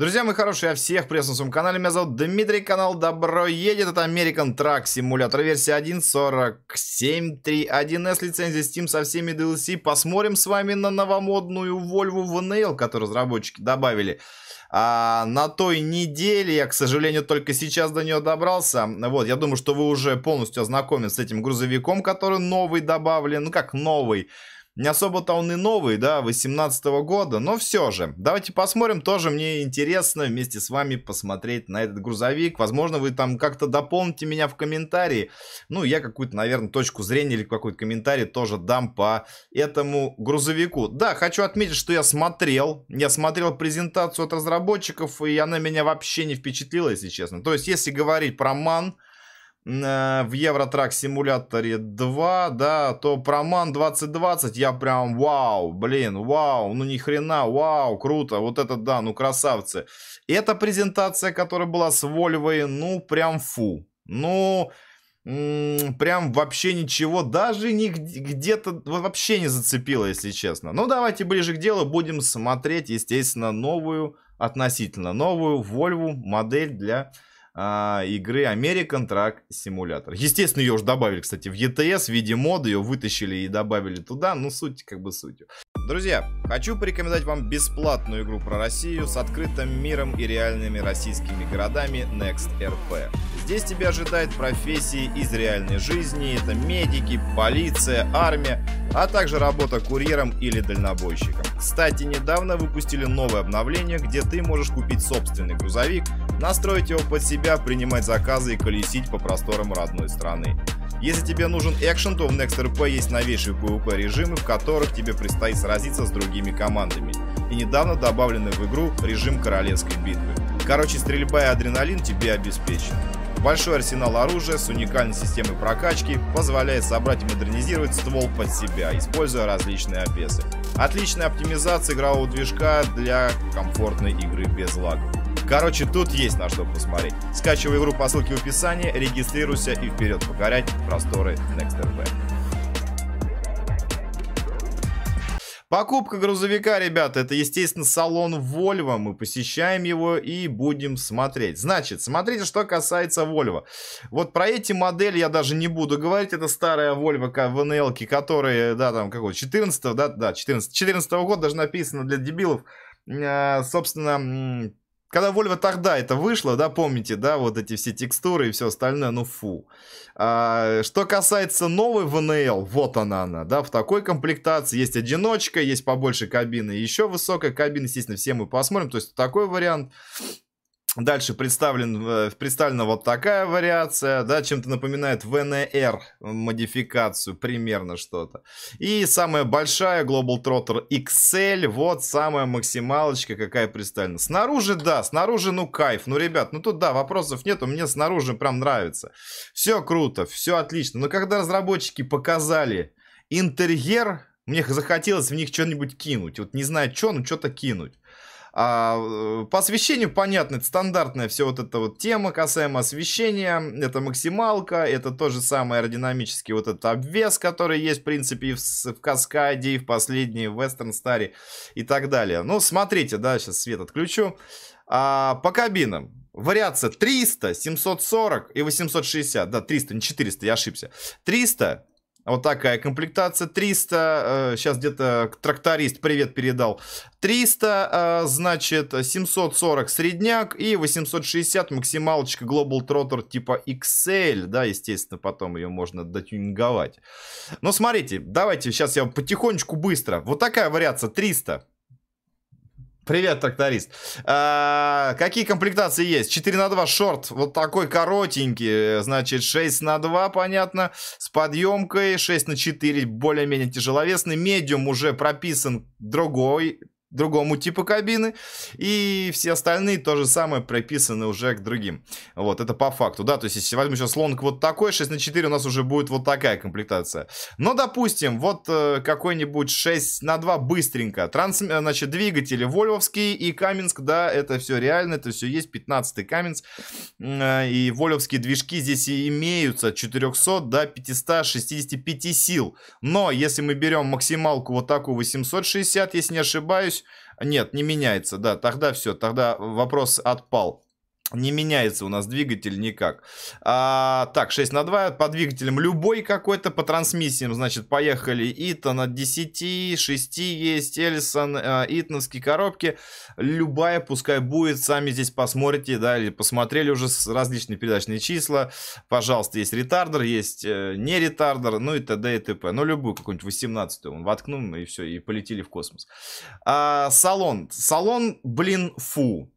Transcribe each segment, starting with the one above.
Друзья мои хорошие, я всех приветствую на своем канале. Меня зовут Дмитрий, канал Добро Едет. Это American Truck Simulator, версия 14731 с лицензия Steam со всеми DLC. Посмотрим с вами на новомодную Volvo VNL, которую разработчики добавили. А, на той неделе я, к сожалению, только сейчас до нее добрался. Вот, я думаю, что вы уже полностью ознакомились с этим грузовиком, который новый добавлен. Ну как новый? Не особо-то он и новый, да, 18 -го года, но все же. Давайте посмотрим, тоже мне интересно вместе с вами посмотреть на этот грузовик. Возможно, вы там как-то дополните меня в комментарии. Ну, я какую-то, наверное, точку зрения или какой-то комментарий тоже дам по этому грузовику. Да, хочу отметить, что я смотрел. Я смотрел презентацию от разработчиков, и она меня вообще не впечатлила, если честно. То есть, если говорить про МАН... Э, в Евротрак симуляторе 2, да, то Проман 2020 я прям вау, блин, вау, ну ни хрена, вау, круто, вот это да, ну красавцы. Эта презентация, которая была с Вольвой, ну прям фу, ну прям вообще ничего, даже нигде, где-то вообще не зацепило, если честно. Ну давайте ближе к делу, будем смотреть, естественно, новую, относительно новую Вольву модель для а, игры American Truck Simulator. Естественно, ее уже добавили, кстати, в ETS в виде мода, ее вытащили и добавили туда, ну, суть как бы сутью. Друзья, хочу порекомендовать вам бесплатную игру про Россию с открытым миром и реальными российскими городами Next RP. Здесь тебя ожидает профессии из реальной жизни, это медики, полиция, армия, а также работа курьером или дальнобойщиком. Кстати, недавно выпустили новое обновление, где ты можешь купить собственный грузовик, настроить его под себя, принимать заказы и колесить по просторам родной страны. Если тебе нужен экшен, то в NextRP есть новейшие PvP режимы, в которых тебе предстоит сразиться с другими командами. И недавно добавлены в игру режим королевской битвы. Короче, стрельба и адреналин тебе обеспечены. Большой арсенал оружия с уникальной системой прокачки позволяет собрать и модернизировать ствол под себя, используя различные обвесы. Отличная оптимизация игрового движка для комфортной игры без лагов. Короче, тут есть на что посмотреть. Скачивай игру по ссылке в описании, регистрируйся и вперед покорять просторы NextRP. Покупка грузовика, ребята, это, естественно, салон Volvo. Мы посещаем его и будем смотреть. Значит, смотрите, что касается Volvo. Вот про эти модели я даже не буду говорить. Это старая Volvo ВНЛ, которая, да, там, какого, 14 да, да, 14 14 года даже написано для дебилов. Э, собственно, когда Volvo тогда это вышло, да, помните, да, вот эти все текстуры и все остальное, ну фу. А, что касается новой ВНЛ, вот она она, да, в такой комплектации есть одиночка, есть побольше кабины, еще высокая кабина, естественно, все мы посмотрим, то есть такой вариант. Дальше представлен, э, представлена вот такая вариация, да, чем-то напоминает VNR модификацию, примерно что-то. И самая большая Global Trotter XL, вот самая максималочка, какая представлена. Снаружи, да, снаружи, ну, кайф. Ну, ребят, ну тут, да, вопросов нету, мне снаружи прям нравится. Все круто, все отлично. Но когда разработчики показали интерьер, мне захотелось в них что-нибудь кинуть. Вот не знаю, что, но что-то кинуть. А, э, по освещению понятно, это стандартная все вот эта вот тема касаемо освещения. Это максималка, это то же самое аэродинамический вот этот обвес, который есть в принципе и в, в Каскаде, и в последней, в Western Star и так далее. Ну, смотрите, да, сейчас свет отключу. А, по кабинам. Вариация 300, 740 и 860. Да, 300, не 400, я ошибся. 300, вот такая комплектация. 300, сейчас э, где-то тракторист привет передал. 300, э, значит, 740 средняк и 860 максималочка Global Trotter типа XL. Да, естественно, потом ее можно дотюнинговать. Но смотрите, давайте сейчас я потихонечку быстро. Вот такая вариация 300. Привет, тракторист. А, какие комплектации есть? 4 на 2 шорт, вот такой коротенький. Значит, 6 на 2, понятно, с подъемкой. 6 на 4, более-менее тяжеловесный. Медиум уже прописан другой другому типу кабины, и все остальные то же самое прописаны уже к другим. Вот, это по факту, да, то есть если возьмем сейчас лонг вот такой, 6 на 4 у нас уже будет вот такая комплектация. Но, допустим, вот э, какой-нибудь 6 на 2 быстренько, Транс, э, значит, двигатели Вольвовский и Каменск, да, это все реально, это все есть, 15-й Каменск, э, и Вольвовские движки здесь и имеются, 400 до 565 сил. Но, если мы берем максималку вот такую 860, если не ошибаюсь, нет, не меняется, да, тогда все, тогда вопрос отпал. Не меняется у нас двигатель никак. А, так, 6 на 2. По двигателям любой какой-то. По трансмиссиям, значит, поехали. Итан от 10, 6 есть. Эллисон, э, Итоновские коробки. Любая, пускай будет. Сами здесь посмотрите, да, или посмотрели уже различные передачные числа. Пожалуйста, есть ретардер, есть э, не ретардер, ну и т.д. и т.п. Ну, любую какую-нибудь 18 он воткнул, и все, и полетели в космос. А, салон. Салон, блин, фу.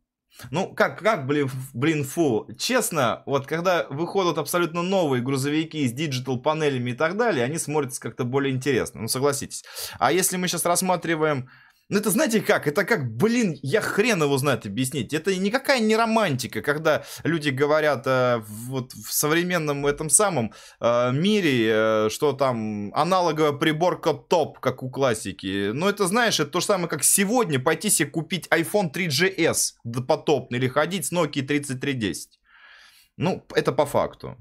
Ну, как, как, блин, блин, фу. Честно, вот когда выходят абсолютно новые грузовики с диджитал-панелями и так далее, они смотрятся как-то более интересно, ну согласитесь. А если мы сейчас рассматриваем ну это знаете как? Это как, блин, я хрен его знает объяснить. Это никакая не романтика, когда люди говорят э, вот в современном этом самом э, мире, э, что там аналоговая приборка топ, как у классики. Но ну, это, знаешь, это то же самое, как сегодня пойти себе купить iPhone 3GS потопный или ходить с Nokia 3310. Ну, это по факту.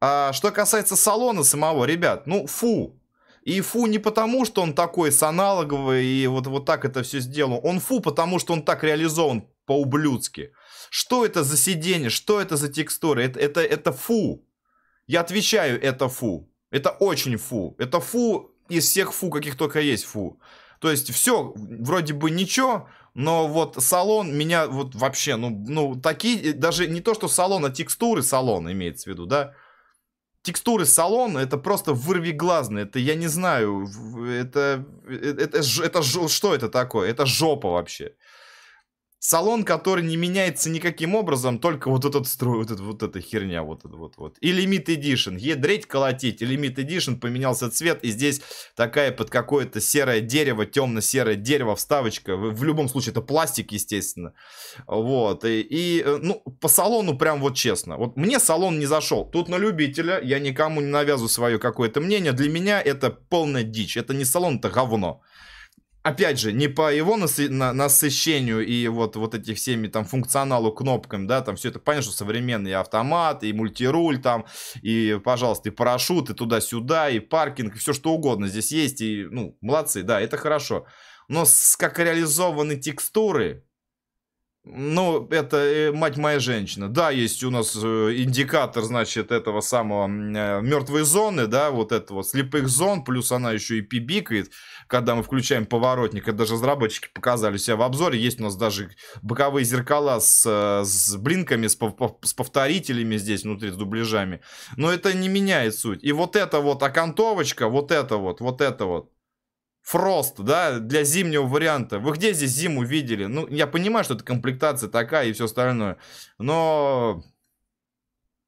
А что касается салона самого, ребят, ну фу, и фу не потому, что он такой с аналоговый и вот, вот так это все сделал. Он фу, потому что он так реализован по-ублюдски. Что это за сиденье? Что это за текстуры? Это, это, это фу. Я отвечаю, это фу. Это очень фу. Это фу из всех фу, каких только есть фу. То есть все вроде бы ничего, но вот салон меня вот вообще, ну, ну такие, даже не то, что салон, а текстуры салона имеется в виду, да, текстуры салона это просто вырви глазные. Это я не знаю, это, э, это, это, это что это такое? Это жопа вообще салон, который не меняется никаким образом, только вот этот строй, вот, это, вот эта херня, вот это вот, вот. И Limit Edition, едрить, колотить, и Limit Edition поменялся цвет, и здесь такая под какое-то серое дерево, темно-серое дерево вставочка, в, в любом случае это пластик, естественно, вот, и, и, э, ну, по салону прям вот честно, вот мне салон не зашел, тут на любителя, я никому не навязываю свое какое-то мнение, для меня это полная дичь, это не салон, это говно опять же, не по его насы- на- насыщению и вот, вот этих всеми там функционалу кнопками, да, там все это, понятно, что современный автомат, и мультируль там, и, пожалуйста, и парашют, и туда-сюда, и паркинг, и все что угодно здесь есть, и, ну, молодцы, да, это хорошо. Но с, как реализованы текстуры, ну, это э, мать моя женщина. Да, есть у нас э, индикатор, значит, этого самого мертвой э, зоны, да, вот этого слепых зон, плюс она еще и пибикает, когда мы включаем поворотник. И даже разработчики показали себя в обзоре. Есть у нас даже боковые зеркала с, с блинками, с, с повторителями здесь внутри, с дубляжами. Но это не меняет суть. И вот эта вот окантовочка, вот это вот, вот это вот Фрост, да, для зимнего варианта. Вы где здесь зиму видели? Ну, я понимаю, что это комплектация такая и все остальное, но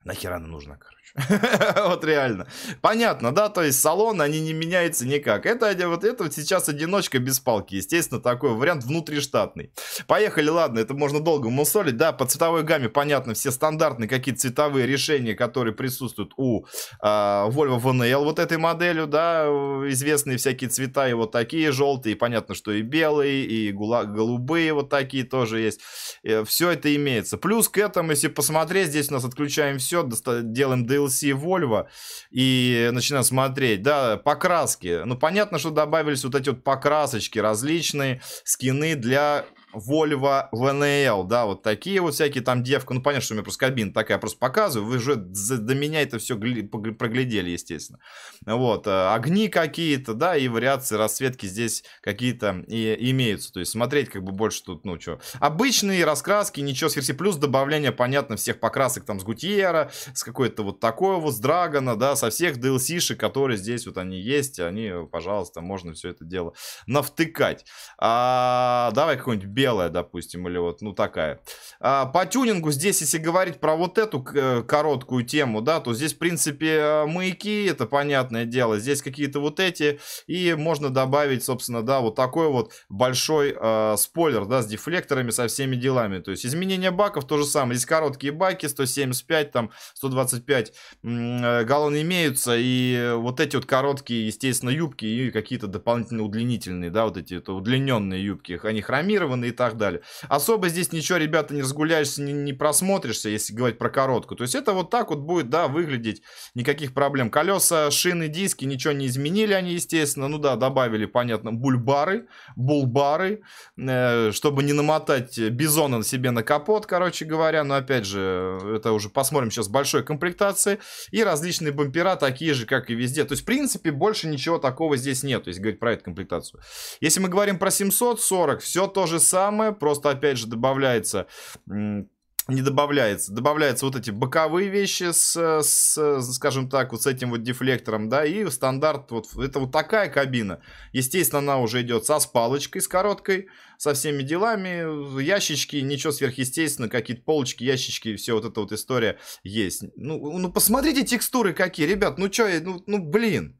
нахер она нужна, короче. вот реально. Понятно, да? То есть салон, они не меняются никак. Это вот это вот сейчас одиночка без палки. Естественно, такой вариант внутриштатный. Поехали, ладно, это можно долго мусолить. Да, по цветовой гамме, понятно, все стандартные какие цветовые решения, которые присутствуют у э, Volvo VNL вот этой моделью, да, известные всякие цвета, и вот такие желтые, понятно, что и белые, и голубые вот такие тоже есть. Э, все это имеется. Плюс к этому, если посмотреть, здесь у нас отключаем все, делаем DL DLC Volvo и начинаю смотреть, да, покраски. Ну, понятно, что добавились вот эти вот покрасочки различные, скины для Volvo VNL, да, вот такие вот всякие там девка, ну понятно, что у меня просто кабина такая, просто показываю, вы же до меня это все проглядели, естественно. Вот, э, огни какие-то, да, и вариации расцветки здесь какие-то и имеются, то есть смотреть как бы больше тут, ну что. Обычные раскраски, ничего сверси, плюс добавление, понятно, всех покрасок там с Гутьера, с какой-то вот такой вот, с Драгона, да, со всех DLC-шек, которые здесь вот они есть, они, пожалуйста, можно все это дело навтыкать. А, давай какой-нибудь белая, допустим, или вот, ну, такая. А, по тюнингу здесь, если говорить про вот эту э, короткую тему, да, то здесь, в принципе, э, маяки, это понятное дело. Здесь какие-то вот эти, и можно добавить, собственно, да, вот такой вот большой э, спойлер, да, с дефлекторами, со всеми делами. То есть изменение баков то же самое. Здесь короткие баки, 175, там, 125 э, галлон имеются, и вот эти вот короткие, естественно, юбки и какие-то дополнительные удлинительные, да, вот эти вот удлиненные юбки, они хромированные так далее. Особо здесь ничего, ребята, не разгуляешься, не, не просмотришься, если говорить про короткую. То есть это вот так вот будет, да, выглядеть, никаких проблем. Колеса, шины, диски, ничего не изменили они, естественно. Ну да, добавили, понятно, бульбары, булбары, э, чтобы не намотать бизона себе на капот, короче говоря. Но опять же, это уже посмотрим сейчас большой комплектации. И различные бампера такие же, как и везде. То есть, в принципе, больше ничего такого здесь нет, если говорить про эту комплектацию. Если мы говорим про 740, все то же самое самое, просто опять же добавляется не добавляется. Добавляются вот эти боковые вещи с, с, скажем так, вот с этим вот дефлектором, да, и стандарт вот, это вот такая кабина. Естественно, она уже идет со спалочкой с короткой, со всеми делами, ящички, ничего сверхъестественного, какие-то полочки, ящички, все вот эта вот история есть. Ну, ну посмотрите текстуры какие, ребят, ну чё, ну, ну блин.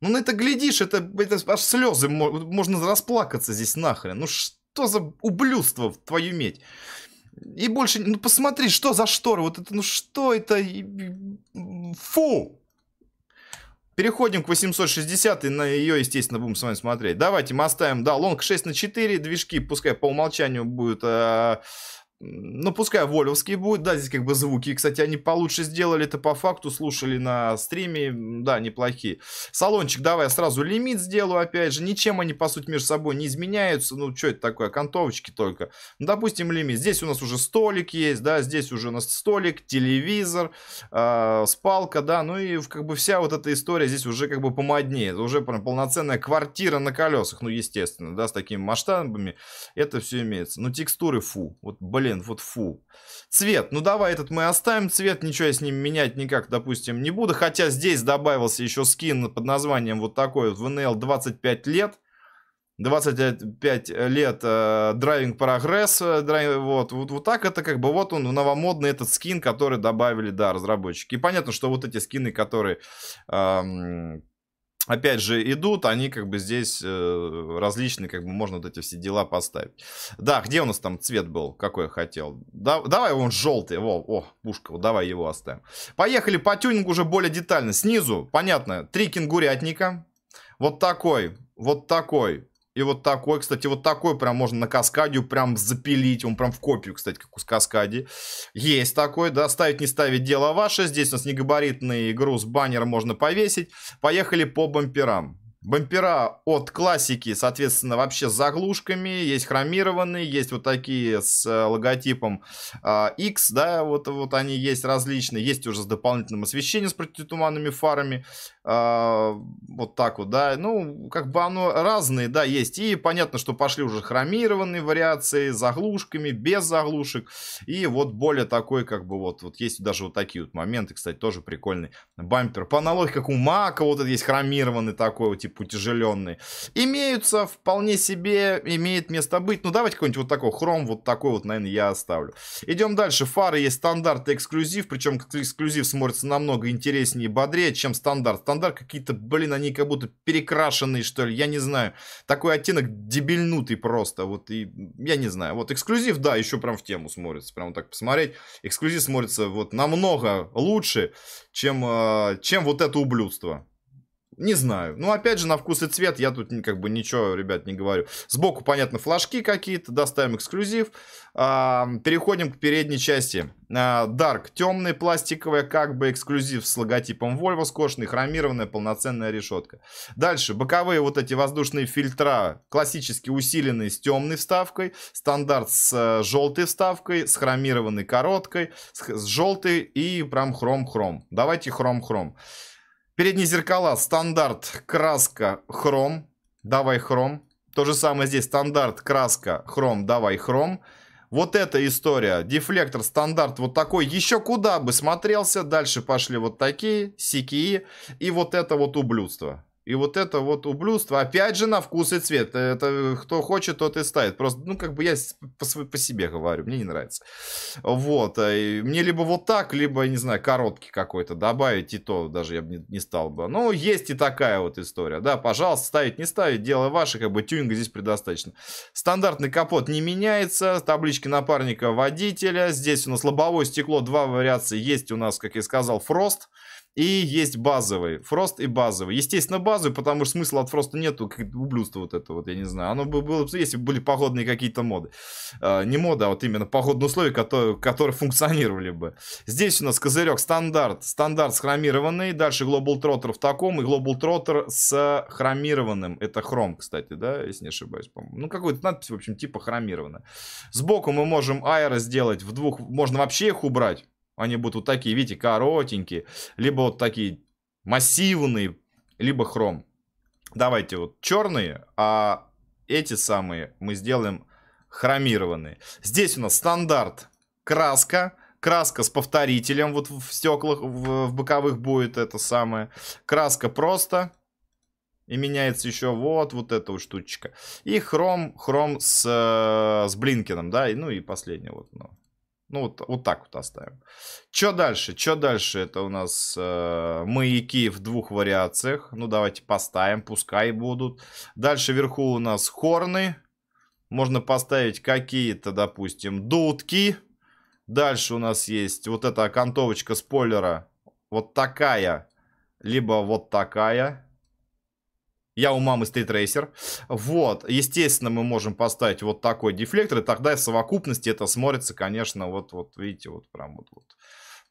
Ну на это глядишь, это, это аж слезы, можно расплакаться здесь нахрен, ну что? что за ублюдство в твою медь? И больше, ну посмотри, что за шторы, вот это, ну что это, фу! Переходим к 860 и на ее, естественно, будем с вами смотреть. Давайте мы оставим, да, лонг 6 на 4, движки пускай по умолчанию будет. э, ну, пускай Волевский будет, да, здесь как бы звуки, кстати, они получше сделали, это по факту слушали на стриме, да, неплохие. Салончик, давай я сразу лимит сделаю, опять же, ничем они, по сути, между собой не изменяются, ну, что это такое, контовочки только. Ну, допустим, лимит, здесь у нас уже столик есть, да, здесь уже у нас столик, телевизор, э, спалка, да, ну и как бы вся вот эта история здесь уже как бы помоднее, это уже прям полноценная квартира на колесах, ну, естественно, да, с такими масштабами это все имеется. Ну, текстуры, фу, вот, блин, блин, вот фу. Цвет, ну давай этот мы оставим цвет, ничего я с ним менять никак, допустим, не буду. Хотя здесь добавился еще скин под названием вот такой, в НЛ 25 лет. 25 лет драйвинг э, прогресс, э, вот, вот, вот так это как бы вот он новомодный этот скин, который добавили, да, разработчики. И понятно, что вот эти скины, которые эм, опять же, идут, они как бы здесь э, различные, как бы можно вот эти все дела поставить. Да, где у нас там цвет был, какой я хотел? Да, давай он желтый, во, о, пушка, вот давай его оставим. Поехали по тюнингу уже более детально. Снизу, понятно, три кенгурятника, вот такой, вот такой, и вот такой, кстати, вот такой прям можно на Каскадию прям запилить. Он прям в копию, кстати, как у каскади. Есть такой, да. Ставить не ставить, дело ваше. Здесь у нас негабаритный груз, баннер можно повесить. Поехали по бамперам. Бампера от классики, соответственно, вообще с заглушками, есть хромированные, есть вот такие с э, логотипом э, X, да, вот, вот они есть различные, есть уже с дополнительным освещением, с противотуманными фарами, э, вот так вот, да, ну, как бы оно разные, да, есть, и понятно, что пошли уже хромированные вариации с заглушками, без заглушек, и вот более такой, как бы вот, вот есть даже вот такие вот моменты, кстати, тоже прикольный бампер, по аналогии, как у Мака, вот это есть хромированный такой, вот, типа, тип утяжеленный, имеются вполне себе, имеет место быть. Ну, давайте какой-нибудь вот такой хром, вот такой вот, наверное, я оставлю. Идем дальше. Фары есть стандарт и эксклюзив, причем эксклюзив смотрится намного интереснее и бодрее, чем стандарт. Стандарт какие-то, блин, они как будто перекрашенные, что ли, я не знаю. Такой оттенок дебильнутый просто, вот и, я не знаю. Вот эксклюзив, да, еще прям в тему смотрится, прям вот так посмотреть. Эксклюзив смотрится вот намного лучше, чем, э, чем вот это ублюдство. Не знаю. Ну, опять же, на вкус и цвет я тут как бы ничего, ребят, не говорю. Сбоку, понятно, флажки какие-то. Доставим эксклюзив. А, переходим к передней части. А, Dark. Темный, пластиковый, как бы эксклюзив с логотипом Volvo. Скошенный, хромированная, полноценная решетка. Дальше. Боковые вот эти воздушные фильтра. Классически усиленные с темной вставкой. Стандарт с э, желтой вставкой. С хромированной короткой. С, с желтой и прям хром-хром. Давайте хром-хром. Передние зеркала, стандарт, краска, хром. Давай хром. То же самое здесь, стандарт, краска, хром, давай хром. Вот эта история, дефлектор, стандарт вот такой, еще куда бы смотрелся. Дальше пошли вот такие, сякие и вот это вот ублюдство. И вот это вот ублюдство, опять же, на вкус и цвет. Это кто хочет, тот и ставит. Просто, ну, как бы я по, по себе говорю, мне не нравится. Вот. Э, и мне либо вот так, либо, не знаю, короткий какой-то добавить, и то даже я бы не, не стал бы. Ну, есть и такая вот история. Да, пожалуйста, ставить, не ставить, дело ваше, как бы тюнинга здесь предостаточно. Стандартный капот не меняется, таблички напарника водителя. Здесь у нас лобовое стекло, два вариации. Есть у нас, как я сказал, фрост и есть базовый, Фрост и базовый. Естественно, базовый, потому что смысла от Фроста нету, как ублюдство вот это вот, я не знаю. Оно бы было, если бы были погодные какие-то моды. Э, не моды, а вот именно погодные условия, которые, которые функционировали бы. Здесь у нас козырек стандарт. Стандарт с хромированный, дальше Global Trotter в таком, и Global Trotter с хромированным. Это хром, кстати, да, если не ошибаюсь, по-моему. Ну, какой-то надпись, в общем, типа хромированная. Сбоку мы можем аэро сделать в двух, можно вообще их убрать. Они будут вот такие, видите, коротенькие, либо вот такие массивные, либо хром. Давайте вот черные, а эти самые мы сделаем хромированные. Здесь у нас стандарт краска. Краска с повторителем вот в стеклах, в, в боковых будет это самое. Краска просто. И меняется еще вот, вот эта вот штучка. И хром, хром с, э, с блинкином, да, и, ну и последний вот. Ну. Ну, вот, вот так вот оставим. Что дальше? Что дальше? Это у нас э, маяки в двух вариациях. Ну, давайте поставим, пускай будут. Дальше вверху у нас хорны. Можно поставить какие-то, допустим, дудки. Дальше у нас есть вот эта окантовочка спойлера. Вот такая. Либо вот такая. Я у мамы стритрейсер. Вот. Естественно, мы можем поставить вот такой дефлектор. И тогда в совокупности это смотрится, конечно, вот, вот видите, вот прям вот, вот.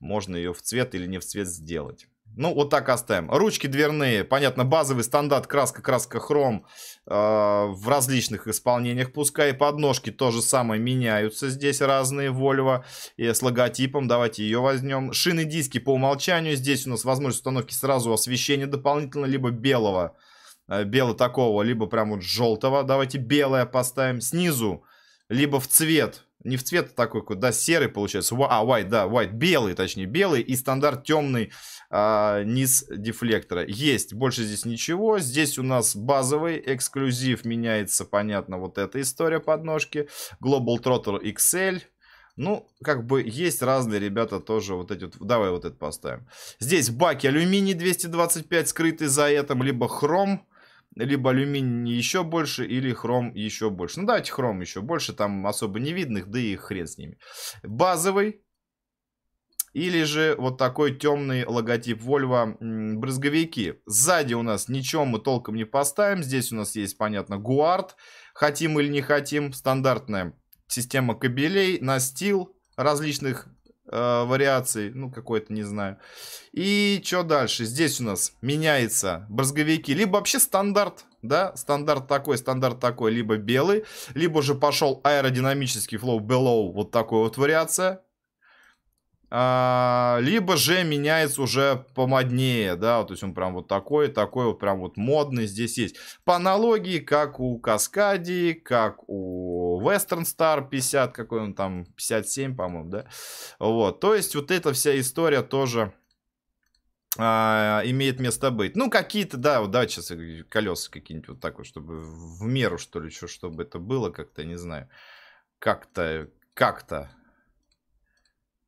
Можно ее в цвет или не в цвет сделать. Ну, вот так оставим. Ручки дверные, понятно, базовый стандарт, краска, краска, хром э, в различных исполнениях. Пускай подножки тоже самое меняются здесь разные, Volvo и э, с логотипом. Давайте ее возьмем. Шины, диски по умолчанию. Здесь у нас возможность установки сразу освещения дополнительно, либо белого. Э, бело такого, либо прям вот желтого. Давайте белое поставим снизу, либо в цвет. Не в цвет а такой, да, серый получается. А, white, да, white, белый, точнее, белый и стандарт темный а, низ дефлектора. Есть, больше здесь ничего. Здесь у нас базовый эксклюзив меняется, понятно, вот эта история подножки. Global Trotter XL, ну, как бы есть разные ребята тоже вот эти вот. Давай вот это поставим. Здесь баки алюминий 225 скрытый за этом, либо хром либо алюминий еще больше, или хром еще больше. Ну, давайте хром еще больше, там особо не видных, да и хрен с ними. Базовый. Или же вот такой темный логотип Volvo брызговики. Сзади у нас ничего мы толком не поставим. Здесь у нас есть, понятно, гуард. Хотим или не хотим. Стандартная система кабелей, настил различных э, вариаций, ну, какой-то, не знаю. И что дальше? Здесь у нас меняется брызговики, либо вообще стандарт, да, стандарт такой, стандарт такой, либо белый, либо же пошел аэродинамический flow below, вот такой вот вариация, а, либо же меняется уже помоднее, да, то есть он прям вот такой, такой вот прям вот модный здесь есть. По аналогии, как у Каскади, как у Western Star 50, какой он там, 57, по-моему, да, вот, то есть вот эта вся история тоже а, имеет место быть. Ну, какие-то, да, вот давайте сейчас колеса какие-нибудь вот так вот, чтобы в меру, что ли, что, чтобы это было как-то, не знаю, как-то, как-то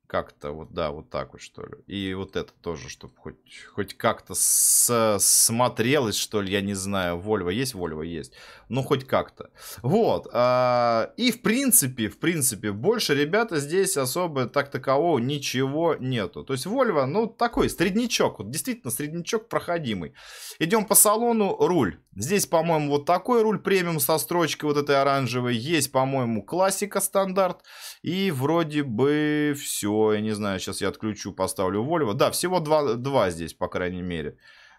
как-то вот, да, вот так вот, что ли. И вот это тоже, чтобы хоть, хоть как-то смотрелось, что ли, я не знаю. Вольво есть? Вольво есть. но ну, хоть как-то. Вот. А, и, в принципе, в принципе, больше, ребята, здесь особо так такового ничего нету. То есть, Вольво, ну, такой среднячок. Вот действительно, среднячок проходимый. Идем по салону. Руль. Здесь, по-моему, вот такой руль премиум со строчкой вот этой оранжевой. Есть, по-моему, классика стандарт. И вроде бы все. Я не знаю, сейчас я отключу, поставлю Volvo. Да, всего два, два здесь, по крайней мере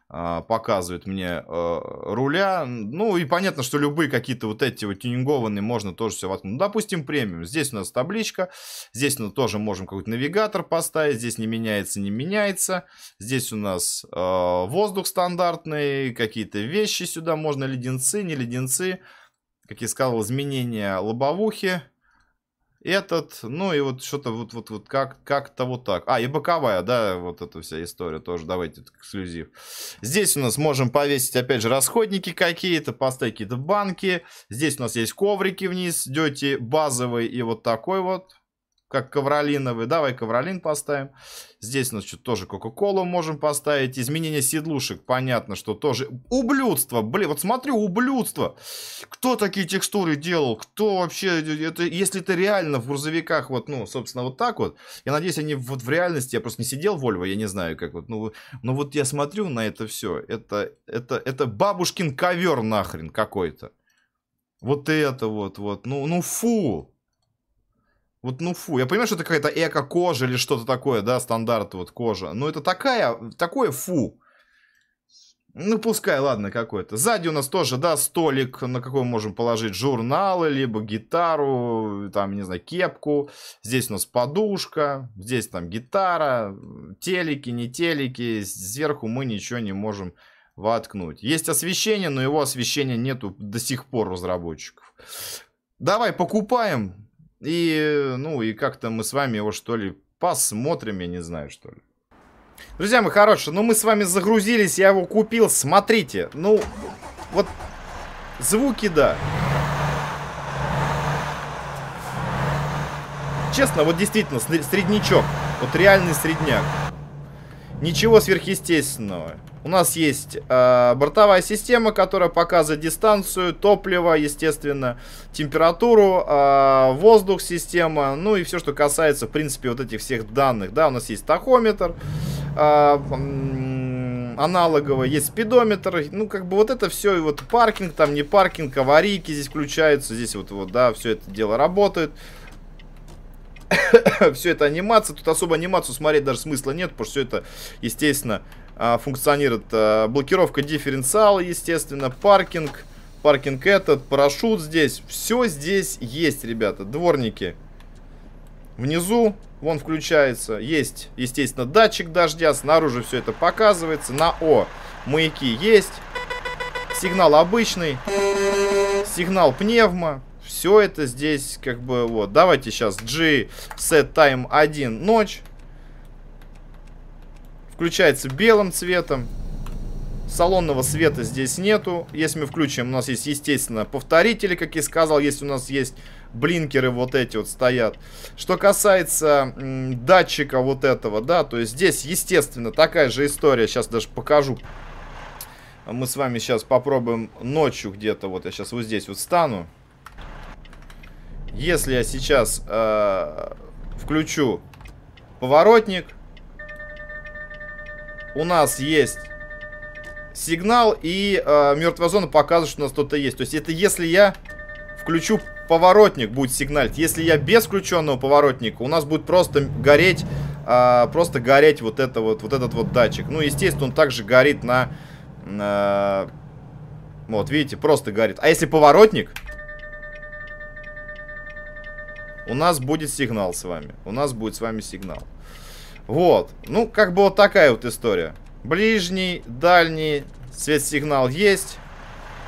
а, показывает мне э, руля. Ну и понятно, что любые какие-то вот эти вот тюнингованные можно тоже все воткнуть. Ну, допустим, премиум. Здесь у нас табличка. Здесь мы тоже можем какой-то навигатор поставить. Здесь не меняется, не меняется. Здесь у нас а, воздух стандартный. Какие-то вещи сюда можно. Леденцы, не леденцы. Как я сказал, изменения лобовухи этот, ну и вот что-то вот, вот, вот как, как-то вот так. А, и боковая, да, вот эта вся история тоже, давайте эксклюзив. Здесь у нас можем повесить, опять же, расходники какие-то, поставить какие-то банки. Здесь у нас есть коврики вниз, дети базовый и вот такой вот как ковролиновые. Давай ковролин поставим. Здесь, значит, тоже Кока-Колу можем поставить. Изменение седлушек, понятно, что тоже. Ублюдство, блин, вот смотрю, ублюдство. Кто такие текстуры делал? Кто вообще, это, если это реально в грузовиках, вот, ну, собственно, вот так вот. Я надеюсь, они вот в реальности, я просто не сидел в Volvo, я не знаю, как вот. Ну, ну вот я смотрю на это все. Это, это, это бабушкин ковер нахрен какой-то. Вот это вот, вот. Ну, ну фу. Вот ну фу, я понимаю, что это какая-то эко-кожа или что-то такое, да, стандарт вот кожа. Но это такая, такое фу. Ну, пускай, ладно, какой-то. Сзади у нас тоже, да, столик, на какой мы можем положить журналы, либо гитару, там, не знаю, кепку. Здесь у нас подушка, здесь там гитара, телеки, не телеки. Сверху мы ничего не можем воткнуть. Есть освещение, но его освещения нету до сих пор разработчиков. Давай, покупаем. И, ну, и как-то мы с вами его, что ли, посмотрим, я не знаю, что ли. Друзья мои хорошие, ну мы с вами загрузились, я его купил, смотрите. Ну, вот звуки, да. Честно, вот действительно, средничок, Вот реальный средняк. Ничего сверхъестественного. У нас есть э, бортовая система, которая показывает дистанцию, топливо, естественно, температуру, э, воздух система, ну и все, что касается, в принципе, вот этих всех данных. Да, у нас есть тахометр, э, аналоговый, есть спидометр, ну, как бы вот это все, и вот паркинг, там не паркинг, аварийки здесь включаются, здесь вот, вот да, все это дело работает. все это анимация. Тут особо анимацию смотреть даже смысла нет, потому что все это, естественно, а, функционирует. А, блокировка дифференциала, естественно, паркинг, паркинг этот, парашют здесь. Все здесь есть, ребята, дворники. Внизу вон включается. Есть, естественно, датчик дождя. Снаружи все это показывается. На О маяки есть. Сигнал обычный. Сигнал пневма. Все это здесь как бы вот. Давайте сейчас G set time 1 ночь. Включается белым цветом. Салонного света здесь нету. Если мы включим, у нас есть, естественно, повторители, как я сказал. Если у нас есть блинкеры вот эти вот стоят. Что касается датчика вот этого, да, то есть здесь, естественно, такая же история. Сейчас даже покажу. Мы с вами сейчас попробуем ночью где-то. Вот я сейчас вот здесь вот стану. Если я сейчас э, включу поворотник, у нас есть сигнал, и э, мертвая зона показывает, что у нас что-то есть. То есть это если я включу поворотник, будет сигналить. Если я без включенного поворотника, у нас будет просто гореть, э, просто гореть вот, это вот, вот этот вот датчик. Ну, естественно, он также горит на... на вот, видите, просто горит. А если поворотник, у нас будет сигнал с вами. У нас будет с вами сигнал. Вот. Ну, как бы вот такая вот история. Ближний, дальний, свет сигнал есть.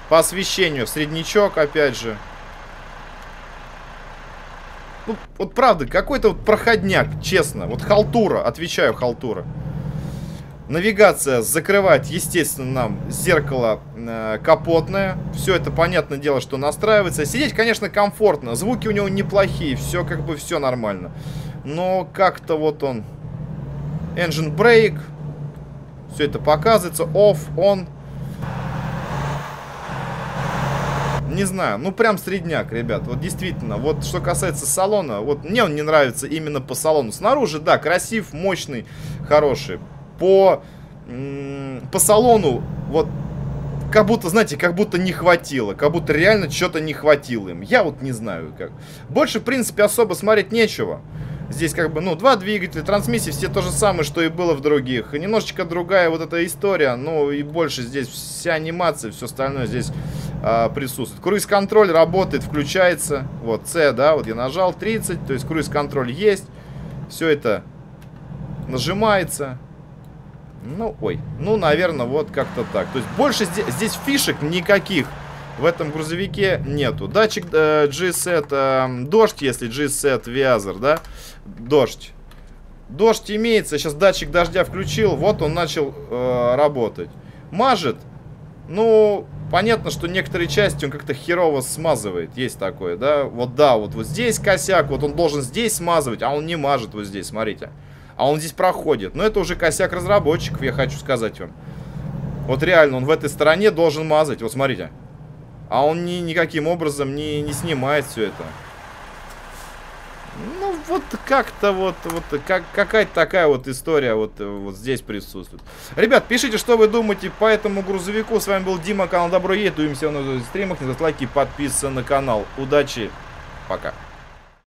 По освещению среднячок, опять же. Ну, вот правда, какой-то вот проходняк, честно. Вот халтура, отвечаю, халтура. Навигация закрывает, естественно, нам зеркало э, капотное. Все это, понятное дело, что настраивается. Сидеть, конечно, комфортно. Звуки у него неплохие. Все как бы все нормально. Но как-то вот он... Engine brake. Все это показывается. Off, on. Не знаю. Ну, прям средняк, ребят. Вот действительно. Вот что касается салона. Вот мне он не нравится именно по салону. Снаружи, да, красив, мощный, хороший по, по салону вот как будто, знаете, как будто не хватило, как будто реально что-то не хватило им. Я вот не знаю как. Больше, в принципе, особо смотреть нечего. Здесь как бы, ну, два двигателя, трансмиссии, все то же самое, что и было в других. И немножечко другая вот эта история, ну, и больше здесь вся анимация, все остальное здесь а, присутствует. Круиз-контроль работает, включается. Вот, С, да, вот я нажал 30, то есть круиз-контроль есть. Все это нажимается. Ну, ой. Ну, наверное, вот как-то так. То есть больше здесь, здесь фишек никаких в этом грузовике нету. Датчик э, G-Set, э, дождь, если G-Set вязер, да? Дождь. Дождь имеется, сейчас датчик дождя включил, вот он начал э, работать. Мажет, ну, понятно, что некоторые части он как-то херово смазывает, есть такое, да? Вот да, вот, вот здесь косяк, вот он должен здесь смазывать, а он не мажет вот здесь, смотрите. Смотрите а он здесь проходит. Но ну, это уже косяк разработчиков, я хочу сказать вам. Вот реально, он в этой стороне должен мазать. Вот смотрите. А он ни, никаким образом не, не снимает все это. Ну, вот как-то вот, вот как, какая-то такая вот история вот, вот здесь присутствует. Ребят, пишите, что вы думаете по этому грузовику. С вами был Дима, канал Добро Едет. Увидимся на стримах. Не лайки, подписывайтесь на канал. Удачи, пока.